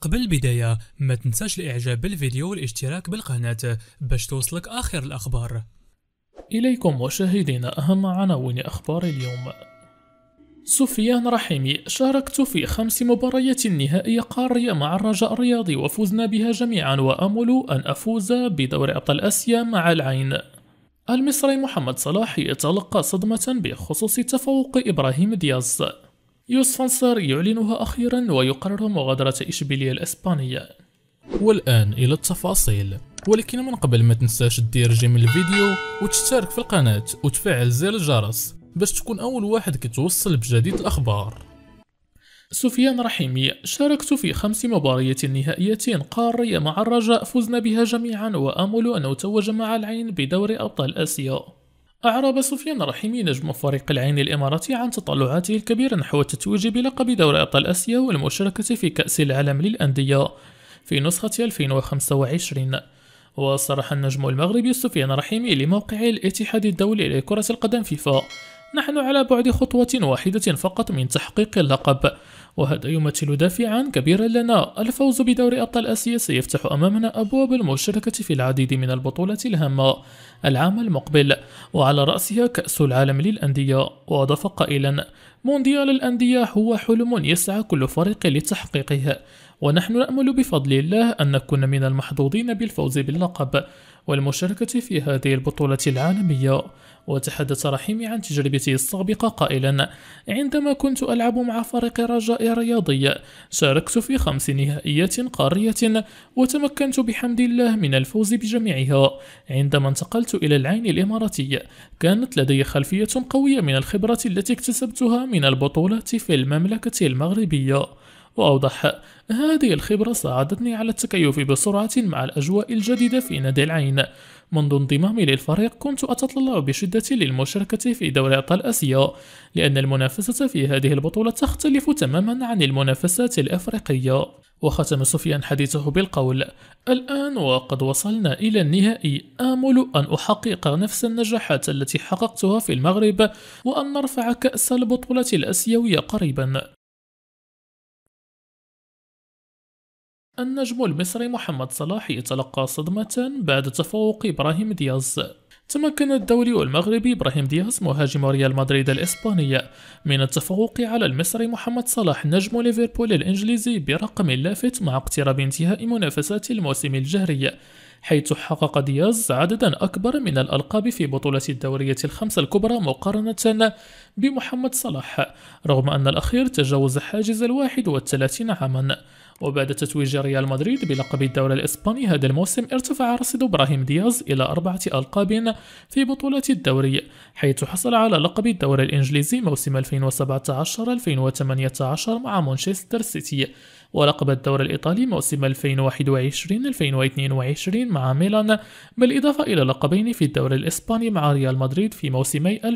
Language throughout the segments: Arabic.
قبل البداية ما تنساش الاعجاب بالفيديو والاشتراك بالقناة باش توصلك اخر الاخبار اليكم مشاهدينا اهم عناوين اخبار اليوم سفيان رحيمي شاركت في خمس مباريات نهائية قارية مع الرجاء الرياضي وفزنا بها جميعا وأمل أن أفوز بدور أبطال آسيا مع العين المصري محمد صلاح يتلقى صدمة بخصوص تفوق إبراهيم دياز يوسفانسر يعلنها أخيرا ويقرر مغادرة إشبيلية الإسبانية والآن إلى التفاصيل ولكن من قبل ما تنساش تدير جيم الفيديو وتشترك في القناة وتفعل زر الجرس باش تكون أول واحد كتوصل بجديد الأخبار سفيان رحيمي شاركت في خمس مباريات نهائية قارية مع الرجاء فزنا بها جميعا وأمل أن أتوج مع العين بدور أبطال آسيا أعرب سفيان رحيمي نجم فريق العين الإماراتي عن تطلعاته الكبيرة نحو التتويج بلقب دوري أبطال آسيا والمشاركة في كأس العالم للأندية في نسخة 2025 وصرح النجم المغربي سفيان رحيمي لموقع الاتحاد الدولي لكرة القدم فيفا نحن على بعد خطوة واحدة فقط من تحقيق اللقب وهذا يمثل دافعا كبيرا لنا الفوز بدور أبطال آسيا سيفتح أمامنا أبواب المشاركة في العديد من البطولات الهامة العام المقبل وعلى رأسها كأس العالم للأندية وأضاف قائلا مونديال الأندية هو حلم يسعى كل فريق لتحقيقه ونحن نأمل بفضل الله أن نكون من المحظوظين بالفوز باللقب والمشاركة في هذه البطولة العالمية وتحدث رحيمي عن تجربته السابقة قائلا عندما كنت ألعب مع فريق رجاء رياضي شاركت في خمس نهائيات قارية وتمكنت بحمد الله من الفوز بجميعها عندما انتقلت إلى العين الإماراتية كانت لدي خلفية قوية من الخبرة التي اكتسبتها من البطولات في المملكة المغربية وأوضح هذه الخبرة ساعدتني على التكيف بسرعة مع الأجواء الجديدة في نادي العين منذ انضمامي للفريق كنت أتطلع بشدة للمشاركة في دوري أبطال آسيا لأن المنافسة في هذه البطولة تختلف تماما عن المنافسات الأفريقية وختم سفيان حديثه بالقول الآن وقد وصلنا إلى النهائي آمل أن أحقق نفس النجاحات التي حققتها في المغرب وأن نرفع كأس البطولة الآسيوية قريبا النجم المصري محمد صلاح يتلقى صدمة بعد تفوق إبراهيم دياز تمكن الدولي المغربي إبراهيم دياز مهاجم ريال مدريد الإسباني من التفوق على المصري محمد صلاح نجم ليفربول الإنجليزي برقم لافت مع اقتراب انتهاء منافسات الموسم الجهري حيث حقق دياز عددا أكبر من الألقاب في بطولة الدورية الخمسة الكبرى مقارنة بمحمد صلاح رغم أن الأخير تجاوز حاجز الواحد والثلاثين عاما وبعد تتويج ريال مدريد بلقب الدوري الإسباني هذا الموسم ارتفع رصيد إبراهيم دياز إلى أربعة ألقاب في بطولة الدوري حيث حصل على لقب الدوري الإنجليزي موسم 2017-2018 مع مانشستر سيتي ولقب الدوري الإيطالي موسم 2021-2022 مع ميلان بالإضافة إلى لقبين في الدوري الإسباني مع ريال مدريد في موسمي 2019-2020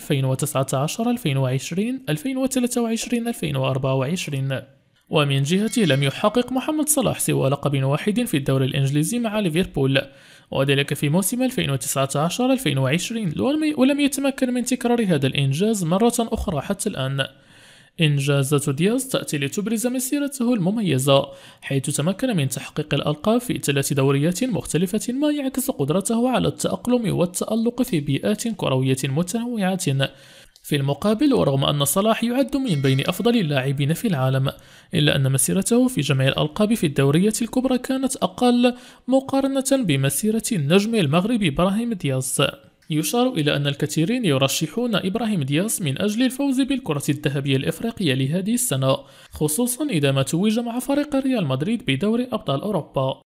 2023-2024 ومن جهته لم يحقق محمد صلاح سوى لقب واحد في الدوري الإنجليزي مع ليفربول وذلك في موسم 2019-2020 ولم يتمكن من تكرار هذا الإنجاز مرة أخرى حتى الآن إنجازات دياز تأتي لتبرز مسيرته المميزة حيث تمكن من تحقيق الألقاب في ثلاث دوريات مختلفة ما يعكس قدرته على التأقلم والتألق في بيئات كروية متنوعة في المقابل ورغم أن صلاح يعد من بين أفضل اللاعبين في العالم إلا أن مسيرته في جمع الألقاب في الدورية الكبرى كانت أقل مقارنة بمسيرة النجم المغربي إبراهيم دياز يشار إلى أن الكثيرين يرشحون إبراهيم دياس من أجل الفوز بالكرة الذهبية الإفريقية لهذه السنة خصوصا إذا ما توج مع فريق ريال مدريد بدور أبطال أوروبا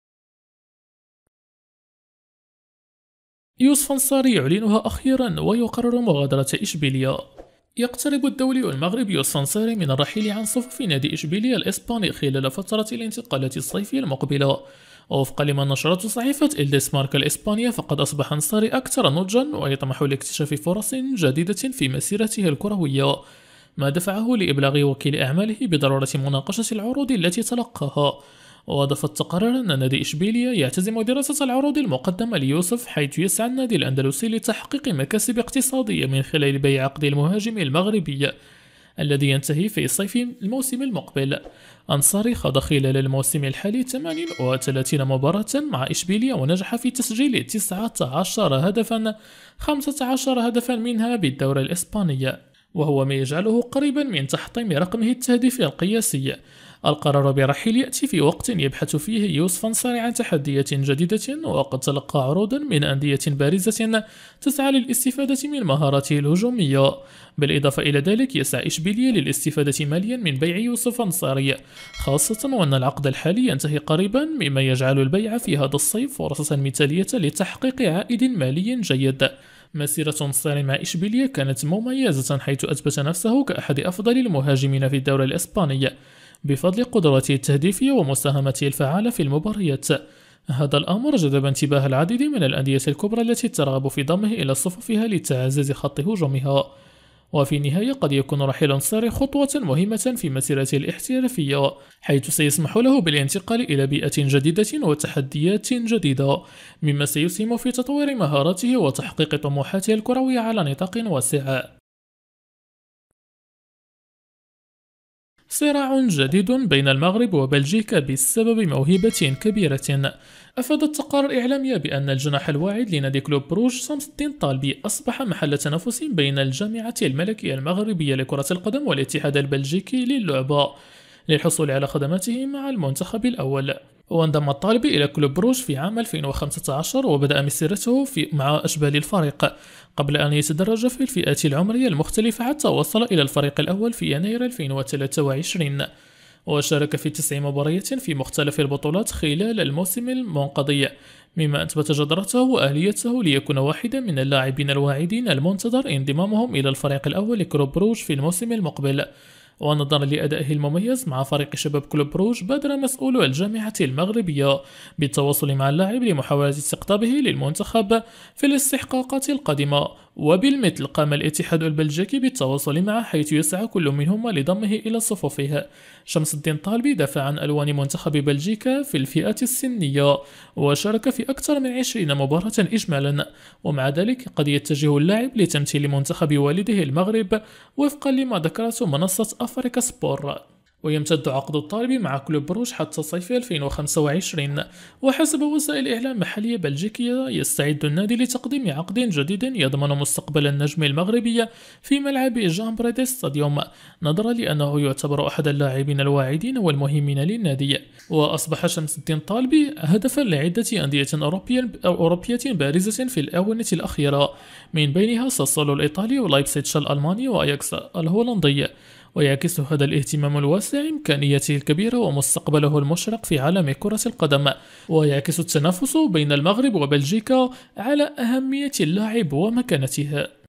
يوسف انصاري يعلنها أخيرا ويقرر مغادرة إشبيلية يقترب الدولي المغرب يوسف انصاري من الرحيل عن صفوف نادي إشبيلية الإسباني خلال فترة الانتقالات الصيفية المقبلة ووفقا لما نشرته صحيفة مارك الإسبانية فقد أصبح أنصاري أكثر نضجا ويطمح لاكتشاف فرص جديدة في مسيرته الكروية ما دفعه لإبلاغ وكيل أعماله بضرورة مناقشة العروض التي تلقاها وأضافت التقرير أن نادي إشبيلية يعتزم دراسة العروض المقدمة ليوسف حيث يسعى النادي الأندلسي لتحقيق مكاسب اقتصادية من خلال بيع عقد المهاجم المغربي الذي ينتهي في صيف الموسم المقبل أنصاري خاض خلال الموسم الحالي 38 مباراة مع إشبيلية ونجح في تسجيل 19 هدفا 15 هدفا منها بالدورة الإسبانية وهو ما يجعله قريبا من تحطيم رقمه التهديفي القياسي القرار برحيل يأتي في وقت يبحث فيه يوسف أنصاري عن تحديات جديدة وقد تلقى عروضا من أندية بارزة تسعى للاستفادة من مهاراته الهجومية بالإضافة إلى ذلك يسعى إشبيلية للاستفادة ماليا من بيع يوسف أنصاري خاصة وأن العقد الحالي ينتهي قريبا مما يجعل البيع في هذا الصيف فرصة مثالية لتحقيق عائد مالي جيد مسيرة أنصاري مع إشبيلية كانت مميزة حيث أثبت نفسه كأحد أفضل المهاجمين في الدوري الإسباني بفضل قدرته التهديفية ومساهمته الفعالة في المباريات هذا الأمر جذب انتباه العديد من الأندية الكبرى التي ترغب في ضمه إلى صفوفها لتعزيز خط هجومها وفي النهاية قد يكون رحيل ساري خطوة مهمة في مسيرته الاحترافية حيث سيسمح له بالانتقال إلى بيئة جديدة وتحديات جديدة مما سيسهم في تطوير مهاراته وتحقيق طموحاته الكروية على نطاق واسع صراع جديد بين المغرب وبلجيكا بسبب موهبة كبيرة أفادت تقارير إعلامية بأن الجناح الواعد لنادي كلوب بروج صمت الدين طالبي أصبح محل تنافس بين الجامعة الملكية المغربية لكرة القدم والاتحاد البلجيكي للعبة للحصول على خدماته مع المنتخب الأول وانضم الطالبي إلى كلوب بروج في عام 2015 وبدأ مسيرته في مع أشبال الفريق قبل أن يتدرج في الفئات العمرية المختلفة حتى وصل إلى الفريق الأول في يناير 2023 وشارك في تسع مباريات في مختلف البطولات خلال الموسم المنقضي مما أثبت جدرته وأهليته ليكون واحدا من اللاعبين الواعدين المنتظر انضمامهم إلى الفريق الأول لكلوب بروج في الموسم المقبل ونظرا لأدائه المميز مع فريق شباب كلوب روج بادر مسؤولو الجامعة المغربية بالتواصل مع اللاعب لمحاولة استقطابه للمنتخب في الاستحقاقات القادمة وبالمثل قام الاتحاد البلجيكي بالتواصل معه حيث يسعى كل منهما لضمه إلى صفوفها شمس الدين طالبي دافع عن ألوان منتخب بلجيكا في الفئة السنية وشارك في أكثر من 20 مباراة إجمالا ومع ذلك قد يتجه اللاعب لتمثيل منتخب والده المغرب وفقا لما ذكرته منصة أفريكا سبور ويمتد عقد الطالب مع كلوب بروش حتى صيف 2025 وحسب وسائل إعلام محلية بلجيكية يستعد النادي لتقديم عقد جديد يضمن مستقبل النجم المغربي في ملعب بريدس ستاديوم نظرا لأنه يعتبر أحد اللاعبين الواعدين والمهمين للنادي وأصبح شمس الدين طالبي هدفا لعدة أندية أوروبية, أوروبية بارزة في الآونة الأخيرة من بينها ساسولو الإيطالي ولايبسيتش الألماني وأياكس الهولندي ويعكس هذا الاهتمام الواسع إمكانياته الكبيرة ومستقبله المشرق في عالم كرة القدم ويعكس التنافس بين المغرب وبلجيكا على أهمية اللاعب ومكانته